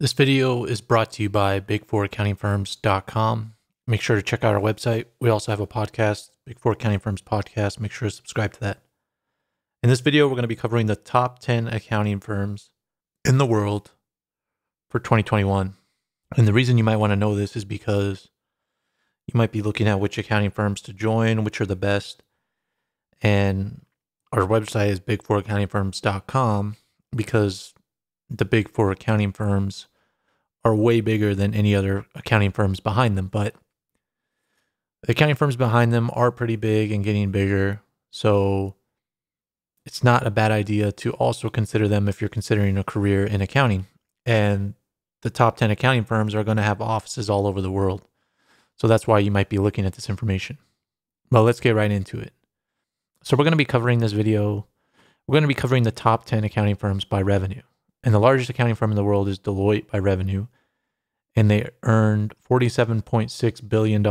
This video is brought to you by big4accountingfirms.com. Make sure to check out our website. We also have a podcast, Big Four Accounting Firms podcast. Make sure to subscribe to that. In this video, we're going to be covering the top 10 accounting firms in the world for 2021. And the reason you might want to know this is because you might be looking at which accounting firms to join, which are the best. And our website is big4accountingfirms.com because the big four accounting firms are way bigger than any other accounting firms behind them. But the accounting firms behind them are pretty big and getting bigger. So it's not a bad idea to also consider them if you're considering a career in accounting. And the top 10 accounting firms are going to have offices all over the world. So that's why you might be looking at this information. But let's get right into it. So we're going to be covering this video. We're going to be covering the top 10 accounting firms by revenue. And the largest accounting firm in the world is Deloitte by revenue. And they earned $47.6 billion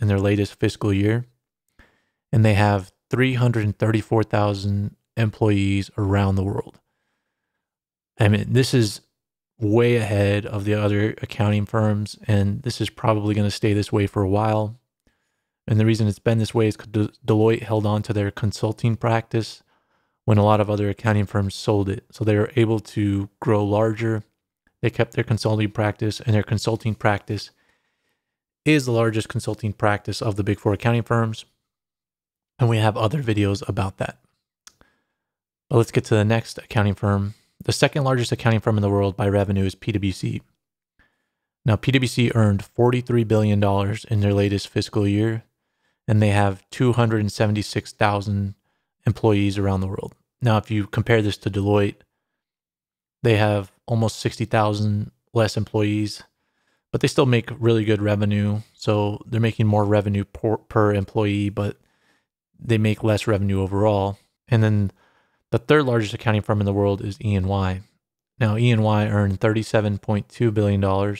in their latest fiscal year. And they have 334,000 employees around the world. I mean, this is way ahead of the other accounting firms. And this is probably going to stay this way for a while. And the reason it's been this way is because Deloitte held on to their consulting practice when a lot of other accounting firms sold it. So they were able to grow larger. They kept their consulting practice, and their consulting practice is the largest consulting practice of the big four accounting firms. And we have other videos about that. But let's get to the next accounting firm. The second largest accounting firm in the world by revenue is PwC. Now, PwC earned $43 billion in their latest fiscal year, and they have 276,000 employees around the world. Now, if you compare this to Deloitte, they have almost 60,000 less employees, but they still make really good revenue. So they're making more revenue per, per employee, but they make less revenue overall. And then the third largest accounting firm in the world is ENY. Now, ENY earned $37.2 billion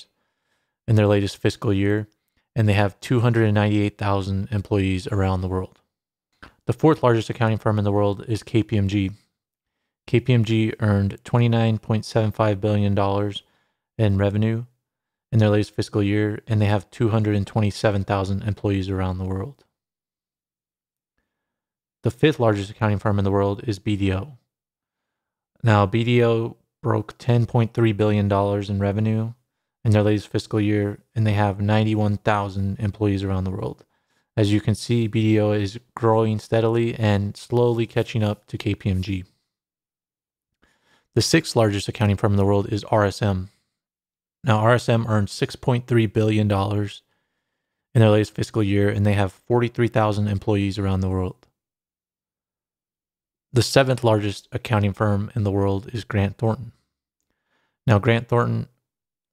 in their latest fiscal year, and they have 298,000 employees around the world. The fourth largest accounting firm in the world is KPMG. KPMG earned $29.75 billion in revenue in their latest fiscal year, and they have 227,000 employees around the world. The fifth largest accounting firm in the world is BDO. Now, BDO broke $10.3 billion in revenue in their latest fiscal year, and they have 91,000 employees around the world. As you can see, BDO is growing steadily and slowly catching up to KPMG. The sixth largest accounting firm in the world is RSM. Now, RSM earned $6.3 billion in their latest fiscal year, and they have 43,000 employees around the world. The seventh largest accounting firm in the world is Grant Thornton. Now, Grant Thornton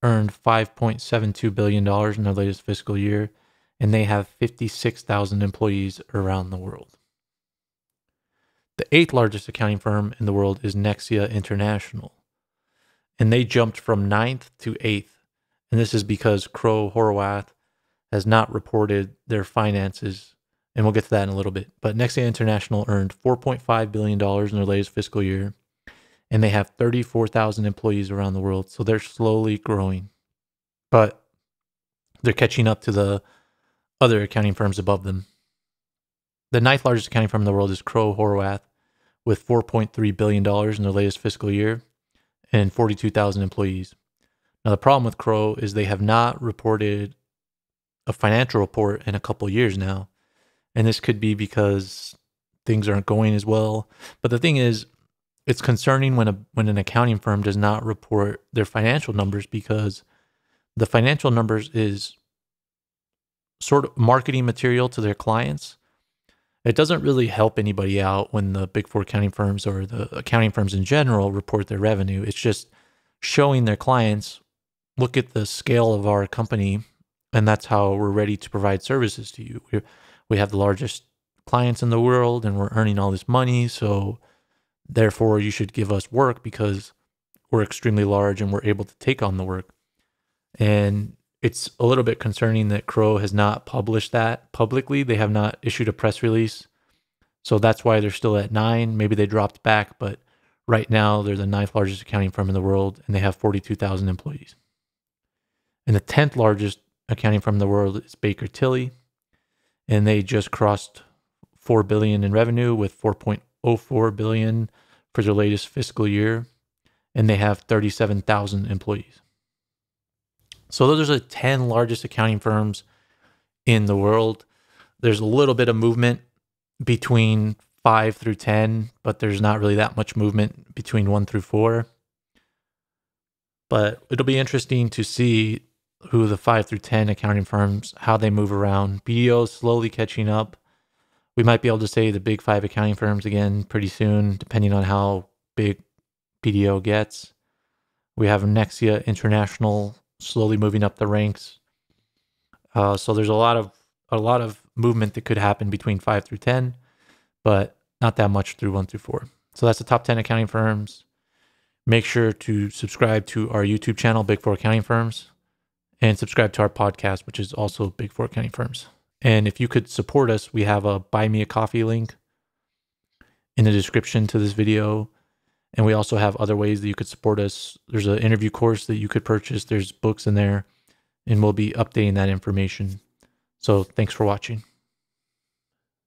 earned $5.72 billion in their latest fiscal year, and they have 56,000 employees around the world. The eighth largest accounting firm in the world is Nexia International, and they jumped from ninth to eighth. And this is because Crow Horwath has not reported their finances, and we'll get to that in a little bit. But Nexia International earned $4.5 billion in their latest fiscal year, and they have 34,000 employees around the world. So they're slowly growing, but they're catching up to the other accounting firms above them. The ninth largest accounting firm in the world is Crow Horwath, with $4.3 billion in their latest fiscal year and 42,000 employees. Now, the problem with Crow is they have not reported a financial report in a couple years now. And this could be because things aren't going as well. But the thing is, it's concerning when a when an accounting firm does not report their financial numbers because the financial numbers is sort of marketing material to their clients. It doesn't really help anybody out when the big four accounting firms or the accounting firms in general report their revenue. It's just showing their clients, look at the scale of our company, and that's how we're ready to provide services to you. We're, we have the largest clients in the world and we're earning all this money. So, therefore, you should give us work because we're extremely large and we're able to take on the work. And it's a little bit concerning that Crow has not published that publicly. They have not issued a press release. So that's why they're still at nine. Maybe they dropped back, but right now they're the ninth largest accounting firm in the world and they have 42,000 employees. And the 10th largest accounting firm in the world is Baker Tilly. And they just crossed 4 billion in revenue with 4.04 billion for their latest fiscal year. And they have 37,000 employees. So those are the 10 largest accounting firms in the world. There's a little bit of movement between 5 through 10, but there's not really that much movement between 1 through 4. But it'll be interesting to see who the 5 through 10 accounting firms how they move around. BDO slowly catching up. We might be able to say the big 5 accounting firms again pretty soon depending on how big BDO gets. We have Nexia International slowly moving up the ranks. Uh, so there's a lot of a lot of movement that could happen between five through ten, but not that much through one through four. So that's the top ten accounting firms. Make sure to subscribe to our YouTube channel, Big Four Accounting Firms, and subscribe to our podcast, which is also Big Four Accounting Firms. And if you could support us, we have a buy me a coffee link in the description to this video. And we also have other ways that you could support us. There's an interview course that you could purchase, there's books in there, and we'll be updating that information. So thanks for watching.